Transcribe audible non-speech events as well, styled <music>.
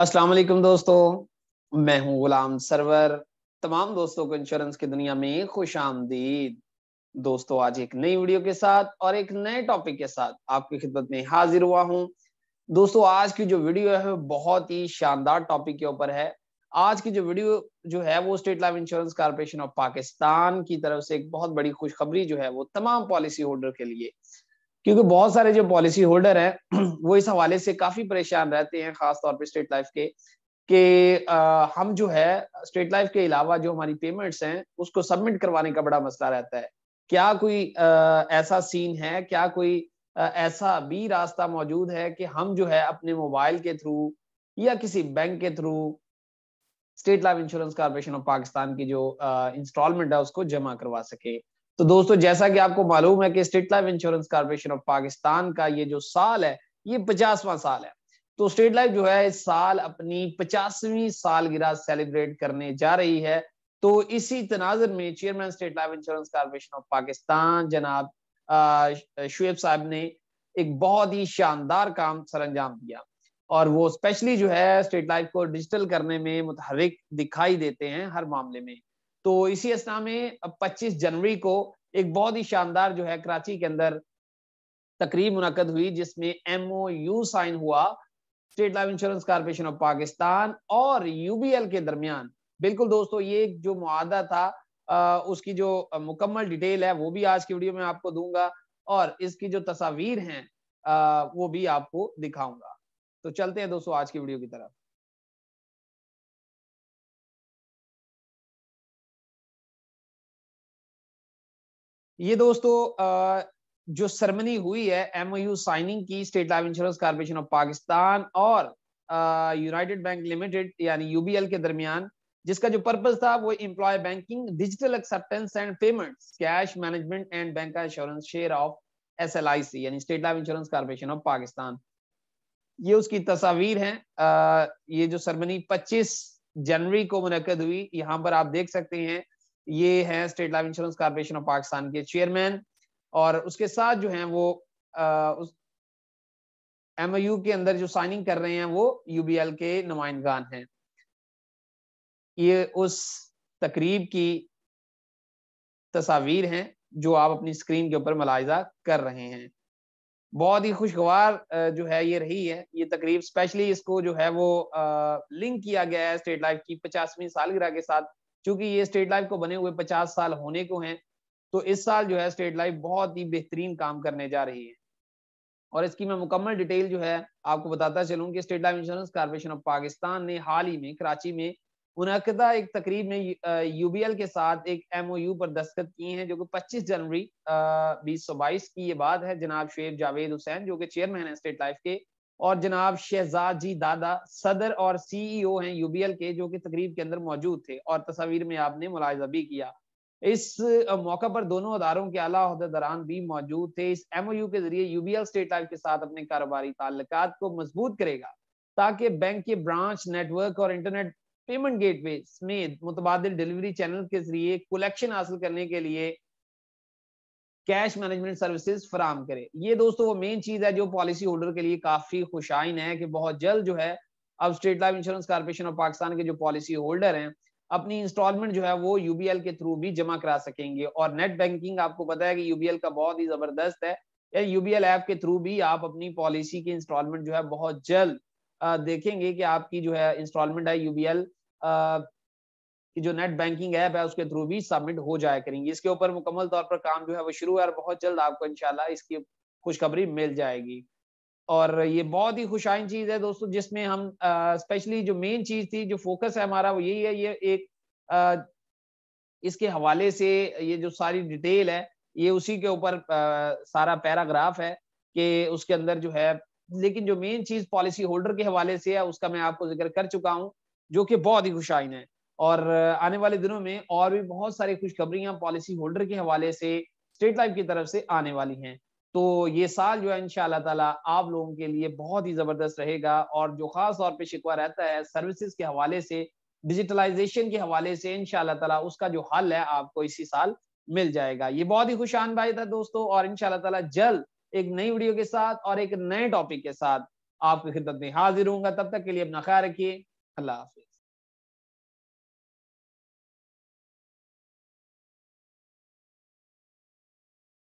अस्सलाम वालेकुम दोस्तों मैं हूं गुलाम सरवर तमाम दोस्तों को इंश्योरेंस की दुनिया में खुश आमदीद दोस्तों आज एक नई वीडियो के साथ और एक नए टॉपिक के साथ आपकी खिदमत में हाजिर हुआ हूं दोस्तों आज की जो वीडियो है बहुत ही शानदार टॉपिक के ऊपर है आज की जो वीडियो जो है वो State Life Insurance Corporation of Pakistan की तरफ से एक बहुत बड़ी खुशखबरी जो है वो तमाम पॉलिसी होल्डर के लिए क्योंकि बहुत सारे जो पॉलिसी होल्डर हैं <clears throat> वो इस हवाले से काफी परेशान रहते हैं खास तौर पे स्टेट लाइफ के कि हम जो है स्टेट लाइफ के अलावा जो हमारी पेमेंट्स हैं उसको सबमिट करवाने का बड़ा मसला रहता है क्या कोई आ, ऐसा सीन है क्या कोई आ, ऐसा भी रास्ता मौजूद है कि हम जो है अपने मोबाइल के थ्रू या किसी बैंक के through State Life Insurance Corporation of Pakistan की जो इंस्टॉलमेंट है उसको जमा करवा सके तो दोस्तों जैसा कि आपको मालूम है कि State Life Insurance Corporation of Pakistan का ये जो साल है ये पचासवा साल है तो स्टेट लाइफ जो है इस साल अपनी पचासवीं सालगिरह सेलिब्रेट करने जा रही है तो इसी तनाजर में chairman State Life Insurance Corporation of Pakistan जनाब शुएब साहब ने एक बहुत ही शानदार काम सर अंजाम दिया और वो स्पेशली जो है स्टेट लाइफ को डिजिटल करने में मुतहरक दिखाई देते हैं हर मामले में तो इसी असना में पच्चीस जनवरी को एक बहुत ही शानदार जो है कराची के अंदर तकरीब मुनद हुई जिसमें एम ओ यू साइन हुआ State Life Insurance Corporation of Pakistan और यूबीएल के दरमियान बिल्कुल दोस्तों ये जो मुआदा था आ, उसकी जो मुकम्मल डिटेल है वो भी आज की वीडियो में आपको दूंगा और इसकी जो तस्वीर हैं वो भी आपको दिखाऊंगा तो चलते हैं दोस्तों आज की वीडियो की तरफ ये दोस्तों जो सरमनी हुई है एमओयू साइनिंग की State Life Insurance Corporation of Pakistan और यूनाइटेड बैंक लिमिटेड यानी यूबीएल के दरमियान जिसका जो पर्पज था वो employ banking digital acceptance and payments cash management and bank insurance share of S L I C यानी State Life Insurance Corporation of Pakistan ये उसकी तस्वीर है ये जो सरमनी 25 जनवरी को मुनद हुई यहाँ पर आप देख सकते हैं ये हैं State Life Insurance Corporation of Pakistan के चेयरमैन और उसके साथ जो हैं वो एम यू के अंदर जो साइनिंग कर रहे हैं वो यूबीएल के नुमाइंदान हैं ये उस तकरीब की तस्वीर हैं जो आप अपनी स्क्रीन के ऊपर मुलायजा कर रहे हैं बहुत ही खुशगवार जो है ये रही है ये तकरीब स्पेशली इसको जो है वो लिंक किया गया है स्टेट लाइफ की पचासवीं सालगिरह के साथ चूंकि ये स्टेट लाइफ को बने हुए पचास साल होने को हैं तो इस साल जो है स्टेट लाइफ बहुत ही बेहतरीन काम करने जा रही है और इसकी मैं मुकम्मल डिटेल जो है आपको बताता चलूँ कि State Life Insurance Corporation of Pakistan ने हाल ही में कराची में मुनदा एक तकरीब में यूबीएल के साथ एक एमओयू पर दस्तखत किए हैं जो कि 25 जनवरी बीस की ये बात है जनाब शेख जावेद हुसैन जो कि चेयरमैन है स्टेट लाइफ के और जनाब शहजाद जी दादा सदर और सीईओ e हैं यूबीएल के जो कि तकरीब के अंदर मौजूद थे और तस्वीर में आपने मुलायजा भी किया इस मौका पर दोनों अदारों के अला दरान भी मौजूद थे इस एम के जरिए यूबीएल स्टेट लाइफ के साथ अपने कारोबारी ताल्लुक को मजबूत करेगा ताकि बैंक के ब्रांच नेटवर्क और इंटरनेट पेमेंट गेटवे समेत मुतबाद डिलीवरी चैनल के जरिए कलेक्शन हासिल करने के लिए कैश मैनेजमेंट सर्विसेज फराम करे ये दोस्तों वो मेन चीज है जो पॉलिसी होल्डर के लिए काफी खुशाइन है कि बहुत जल्द जो है अब State Life Insurance Corporation of Pakistan के जो पॉलिसी होल्डर हैं अपनी इंस्टॉलमेंट जो है वो यूबीएल के थ्रू भी जमा करा सकेंगे और नेट बैंकिंग आपको पता है कि यूबीएल का बहुत ही जबरदस्त है या यूबीएल ऐप के थ्रू भी आप अपनी पॉलिसी की इंस्टॉलमेंट जो है बहुत जल्द देखेंगे कि आपकी जो है इंस्टॉलमेंट है यूबीएल कि जो नेट बैंकिंग ऐप है उसके थ्रू भी सबमिट हो जाया करेंगी इसके ऊपर मुकम्मल तौर पर काम जो है वो शुरू है और बहुत जल्द आपको इनशाला इसकी खुशखबरी मिल जाएगी और ये बहुत ही खुशाइन चीज़ है दोस्तों जिसमें हम स्पेशली जो मेन चीज़ थी जो फोकस है हमारा वो यही है ये एक आ, इसके हवाले से ये जो सारी डिटेल है ये उसी के ऊपर सारा पैराग्राफ है कि उसके अंदर जो है लेकिन जो मेन चीज़ पॉलिसी होल्डर के हवाले से है उसका मैं आपको जिक्र कर चुका हूँ जो कि बहुत ही खुशाइन है और आने वाले दिनों में और भी बहुत सारी खुशखबरियां पॉलिसी होल्डर के हवाले से स्टेट लाइफ की तरफ से आने वाली हैं तो ये साल जो है इन ताला आप लोगों के लिए बहुत ही जबरदस्त रहेगा और जो खास तौर पर शिकवा रहता है सर्विसेज के हवाले से डिजिटलाइजेशन के हवाले से इन ताला उसका जो हल है आपको इसी साल मिल जाएगा ये बहुत ही खुश भाई था दोस्तों और इन ताला जल्द एक नई वीडियो के साथ और एक नए टॉपिक के साथ आपकी खिदत में हाजिर होंगे तब तक के लिए अपना ख्याल रखिए अल्लाह हाफिज